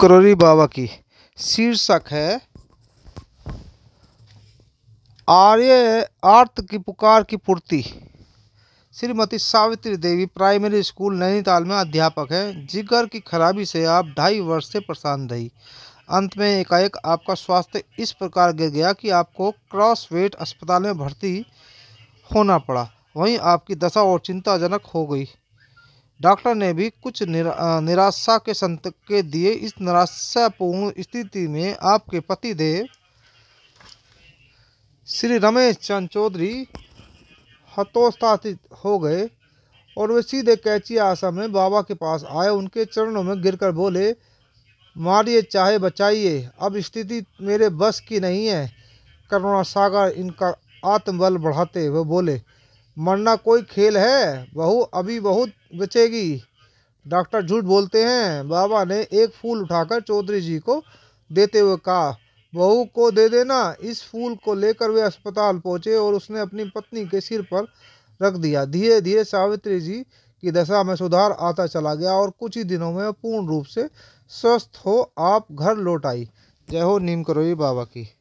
करौरी बाबा की शीर्षक है आर्य आर्थ की पुकार की पूर्ति श्रीमती सावित्री देवी प्राइमरी स्कूल नैनीताल में अध्यापक हैं जिगर की खराबी से आप ढाई वर्ष से परेशान रही अंत में एकाएक आपका स्वास्थ्य इस प्रकार गिर गया कि आपको क्रॉस वेट अस्पताल में भर्ती होना पड़ा वहीं आपकी दशा और चिंताजनक हो गई डॉक्टर ने भी कुछ निरा, निराशा के संकेत दिए इस निराशापूर्ण स्थिति में आपके पति देव श्री रमेश चंद चौधरी हतोत्साहित हो गए और वे सीधे कैची आशा में बाबा के पास आए उनके चरणों में गिरकर बोले मारिए चाहे बचाइए अब स्थिति मेरे बस की नहीं है करुणा सागर इनका आत्मबल बढ़ाते वे बोले मरना कोई खेल है बहू अभी बहुत बचेगी डॉक्टर झूठ बोलते हैं बाबा ने एक फूल उठाकर चौधरी जी को देते हुए कहा बहू को दे देना इस फूल को लेकर वे अस्पताल पहुंचे और उसने अपनी पत्नी के सिर पर रख दिया धीरे धीरे सावित्री जी की दशा में सुधार आता चला गया और कुछ ही दिनों में पूर्ण रूप से स्वस्थ हो आप घर लौट आई जय हो नीम करोई बाबा की